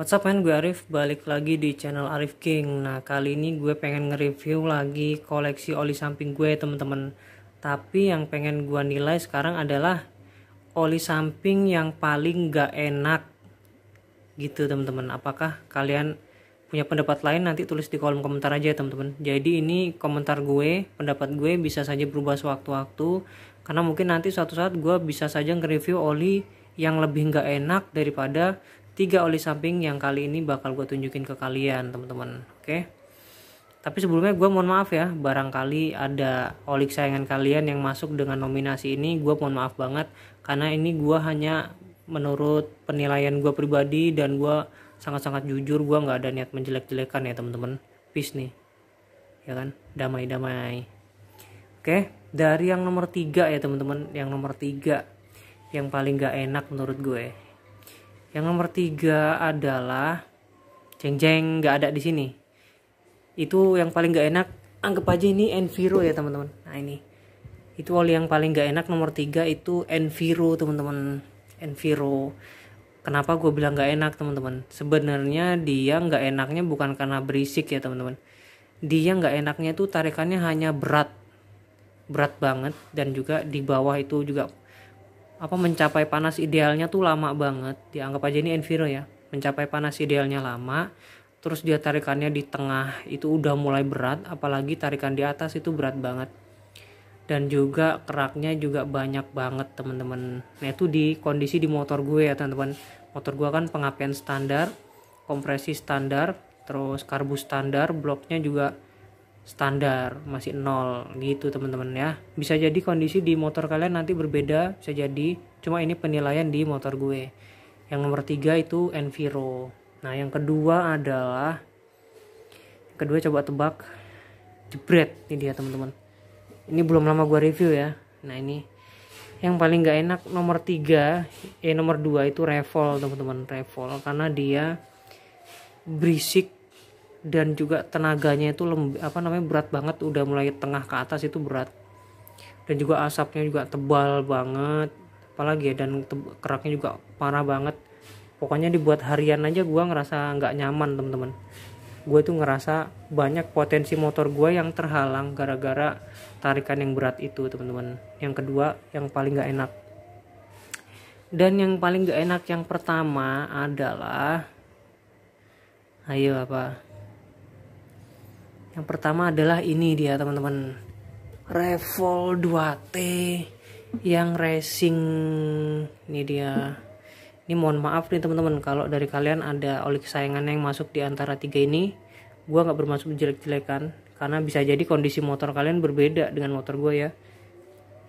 What's up man, gue Arif, balik lagi di channel Arif King Nah kali ini gue pengen nge-review lagi koleksi oli samping gue temen-temen Tapi yang pengen gue nilai sekarang adalah oli samping yang paling gak enak Gitu temen-temen, apakah kalian punya pendapat lain nanti tulis di kolom komentar aja teman-teman. Jadi ini komentar gue, pendapat gue bisa saja berubah sewaktu-waktu Karena mungkin nanti suatu saat gue bisa saja nge-review oli yang lebih nggak enak daripada tiga oli samping yang kali ini bakal gue tunjukin ke kalian teman-teman oke tapi sebelumnya gue mohon maaf ya barangkali ada oli kesayangan kalian yang masuk dengan nominasi ini gue mohon maaf banget karena ini gue hanya menurut penilaian gue pribadi dan gue sangat-sangat jujur gue nggak ada niat menjelek-jelekan ya teman-teman peace nih ya kan damai-damai oke dari yang nomor tiga ya teman-teman yang nomor tiga yang paling gak enak menurut gue yang nomor tiga adalah ceng-ceng nggak ada di sini. Itu yang paling nggak enak. Anggap aja ini Enviro ya teman-teman. Nah ini itu oli yang paling nggak enak nomor tiga itu Enviro teman-teman. Enviro. Kenapa gue bilang nggak enak teman-teman? Sebenarnya dia nggak enaknya bukan karena berisik ya teman-teman. Dia nggak enaknya itu tarikannya hanya berat berat banget dan juga di bawah itu juga apa mencapai panas idealnya tuh lama banget dianggap aja ini Enviro ya mencapai panas idealnya lama terus dia tarikannya di tengah itu udah mulai berat apalagi tarikan di atas itu berat banget dan juga keraknya juga banyak banget teman-teman nah itu di kondisi di motor gue ya teman-teman motor gue kan pengapian standar kompresi standar terus karbu standar bloknya juga standar masih nol gitu teman-teman ya bisa jadi kondisi di motor kalian nanti berbeda bisa jadi cuma ini penilaian di motor gue yang nomor tiga itu enviro nah yang kedua adalah yang kedua coba tebak jebret ini dia teman-teman ini belum lama gue review ya nah ini yang paling gak enak nomor tiga eh nomor dua itu revol teman-teman revol karena dia berisik dan juga tenaganya itu lemb, apa namanya berat banget udah mulai tengah ke atas itu berat dan juga asapnya juga tebal banget apalagi ya dan keraknya juga parah banget pokoknya dibuat harian aja gue ngerasa nggak nyaman teman-teman gue tuh ngerasa banyak potensi motor gue yang terhalang gara-gara tarikan yang berat itu teman-teman yang kedua yang paling gak enak dan yang paling gak enak yang pertama adalah ayo apa yang pertama adalah ini dia teman-teman. Revol 2T yang racing ini dia. Ini mohon maaf nih teman-teman kalau dari kalian ada oli kesayangan yang masuk di antara tiga ini, gue gak bermaksud jelek-jelekan karena bisa jadi kondisi motor kalian berbeda dengan motor gue ya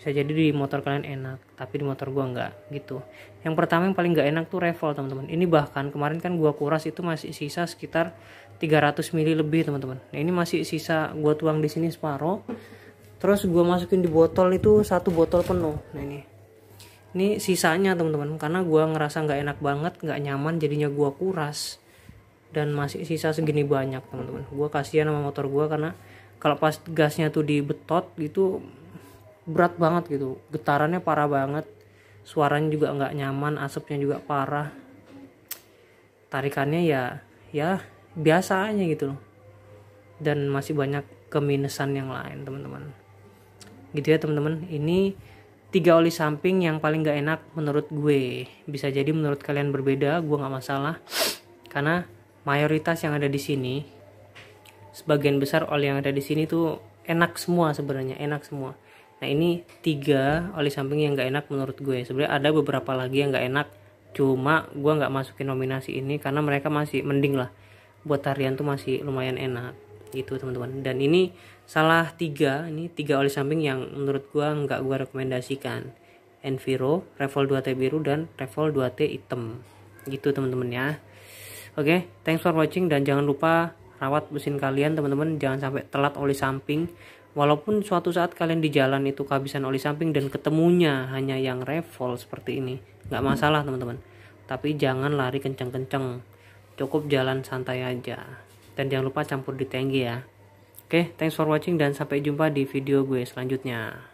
bisa jadi di motor kalian enak tapi di motor gua enggak gitu yang pertama yang paling enggak enak tuh revol teman-teman ini bahkan kemarin kan gua kuras itu masih sisa sekitar 300 mili lebih teman-teman nah ini masih sisa gua tuang di sini separuh terus gua masukin di botol itu satu botol penuh nah ini ini sisanya teman-teman karena gua ngerasa enggak enak banget nggak nyaman jadinya gua kuras dan masih sisa segini banyak teman-teman gua kasihan sama motor gua karena kalau pas gasnya tuh di betot gitu berat banget gitu getarannya parah banget suaranya juga nggak nyaman asapnya juga parah tarikannya ya ya biasa aja gitu loh dan masih banyak keminusan yang lain teman-teman gitu ya teman-teman ini tiga oli samping yang paling gak enak menurut gue bisa jadi menurut kalian berbeda gue nggak masalah karena mayoritas yang ada di sini sebagian besar oli yang ada di sini tuh enak semua sebenarnya enak semua Nah ini tiga oli samping yang nggak enak menurut gue. Sebenarnya ada beberapa lagi yang nggak enak. Cuma gue nggak masukin nominasi ini karena mereka masih mending lah. Buat tarian tuh masih lumayan enak gitu teman-teman. Dan ini salah tiga, ini tiga oli samping yang menurut gue nggak gue rekomendasikan. Enviro, Revol 2T biru dan Revol 2T hitam. Gitu teman-teman ya. Oke, okay, thanks for watching dan jangan lupa rawat mesin kalian teman-teman. Jangan sampai telat oli samping Walaupun suatu saat kalian di jalan itu kehabisan oli samping dan ketemunya hanya yang revol seperti ini, nggak masalah teman-teman. Tapi jangan lari kenceng-kenceng, cukup jalan santai aja. Dan jangan lupa campur di tangki ya. Oke, thanks for watching dan sampai jumpa di video gue selanjutnya.